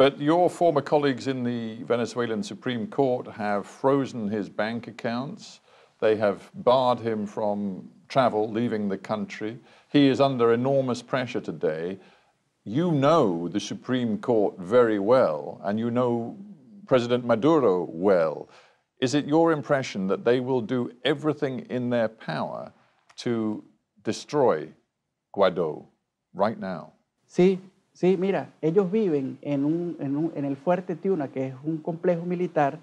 But your former colleagues in the Venezuelan Supreme Court have frozen his bank accounts. They have barred him from travel, leaving the country. He is under enormous pressure today. You know the Supreme Court very well, and you know President Maduro well. Is it your impression that they will do everything in their power to destroy Guaido right now? See, Sí, mira, ellos viven en, en, el fuerte Tiuna, que es un complejo militar,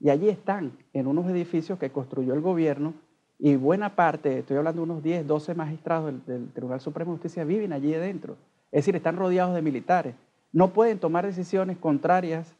y allí están, en unos edificios que construyó el gobierno, y buena parte, estoy hablando de unos 10, 12 magistrados del, del Tribunal Supremo de Justicia, viven allí adentro. Es decir, están rodeados de militares. No pueden tomar decisiones contrarias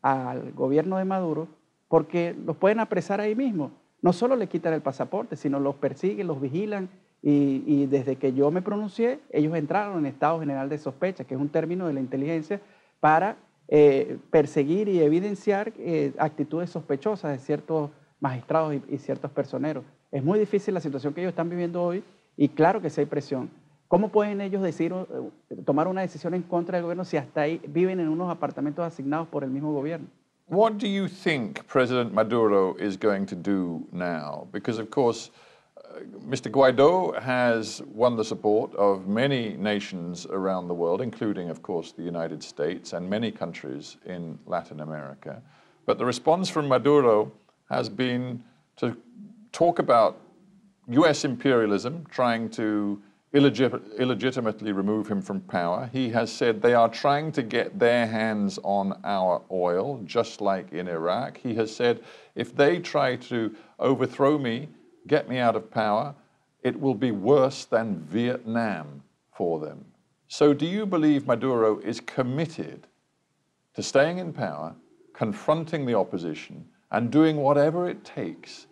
al gobierno de Maduro porque los pueden apresar ahí mismo. No solo le quitan el pasaporte, sino los persiguen, los vigilan, y, desde que yo me pronuncié, ellos entraron en estado general de sospecha, que es un término de la inteligencia para eh, perseguir y evidenciar eh, actitudes sospechosas de ciertos magistrados y, ciertos personeros. Es muy difícil la situación que ellos están viviendo hoy y claro que sí hay presión. ¿Cómo pueden ellos decir, eh, tomar una decisión en contra del gobierno si hasta ahí viven en unos apartamentos asignados por el mismo gobierno? What do you think President Maduro is going to do now? Because of course Mr. Guaido has won the support of many nations around the world, including, of course, the United States and many countries in Latin America. But the response from Maduro has been to talk about US imperialism trying to illegit illegitimately remove him from power. He has said they are trying to get their hands on our oil, just like in Iraq. He has said if they try to overthrow me, get me out of power, it will be worse than Vietnam for them. So, do you believe Maduro is committed to staying in power, confronting the opposition, and doing whatever it takes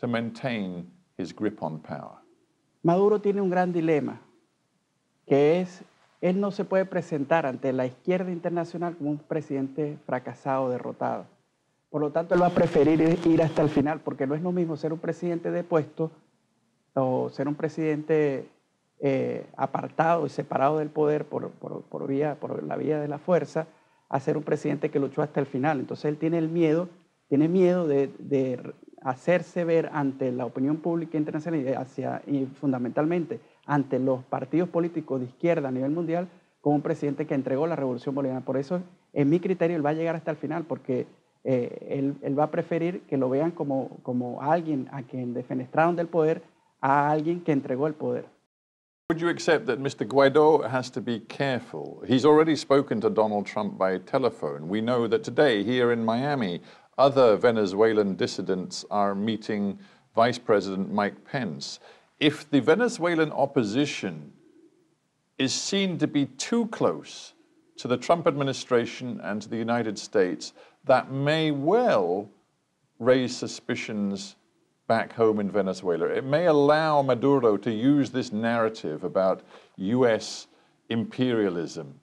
to maintain his grip on power? Maduro tiene un gran dilema, que es él no se puede presentar ante la izquierda internacional como un presidente fracasado, derrotado. Por lo tanto, él va a preferir ir hasta el final, porque no es lo mismo ser un presidente de puesto o ser un presidente eh, apartado y separado del poder por, por, por, vía, por la vía de la fuerza, a ser un presidente que luchó hasta el final. Entonces él tiene el miedo, tiene miedo de, de hacerse ver ante la opinión pública internacional y, hacia, y fundamentalmente ante los partidos políticos de izquierda a nivel mundial como un presidente que entregó la revolución boliviana. Por eso, en mi criterio, él va a llegar hasta el final, porque eh, él, él, va a preferir que lo vean como, como alguien a quien defenestraron del poder a alguien que entregó el poder. Would you accept that Mr. Guaido has to be careful? He's already spoken to Donald Trump by telephone. We know that today, here in Miami, other Venezuelan dissidents are meeting Vice President Mike Pence. If the Venezuelan opposition is seen to be too close to the Trump administration and to the United States, that may well raise suspicions back home in Venezuela. It may allow Maduro to use this narrative about US imperialism.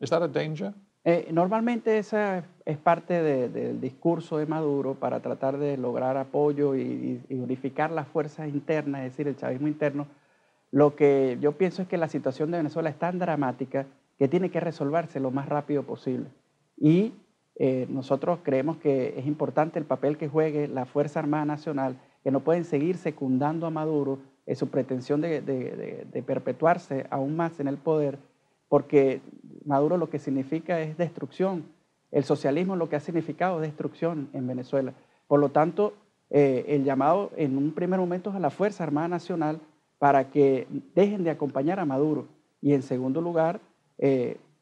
Is that a danger? Eh, normalmente esa es parte del discurso de Maduro para tratar de lograr apoyo y, unificar las fuerzas internas, es decir, el chavismo interno. Lo que yo pienso es que la situación de Venezuela es tan dramática que tiene que resolverse lo más rápido posible. Y eh, nosotros creemos que es importante el papel que juegue la Fuerza Armada Nacional, que no pueden seguir secundando a Maduro en eh, su pretensión de, perpetuarse aún más en el poder, porque Maduro lo que significa es destrucción. El socialismo lo que ha significado es destrucción en Venezuela. Por lo tanto, eh, el llamado en un primer momento es a la Fuerza Armada Nacional para que dejen de acompañar a Maduro. Y en segundo lugar,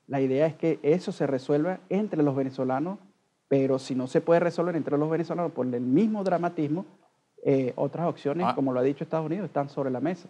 la idea es que eso se resuelva entre los venezolanos, pero si no se puede resolver entre los venezolanos por el mismo dramatismo, eh, otras opciones, ah. como lo ha dicho Estados Unidos, están sobre la mesa.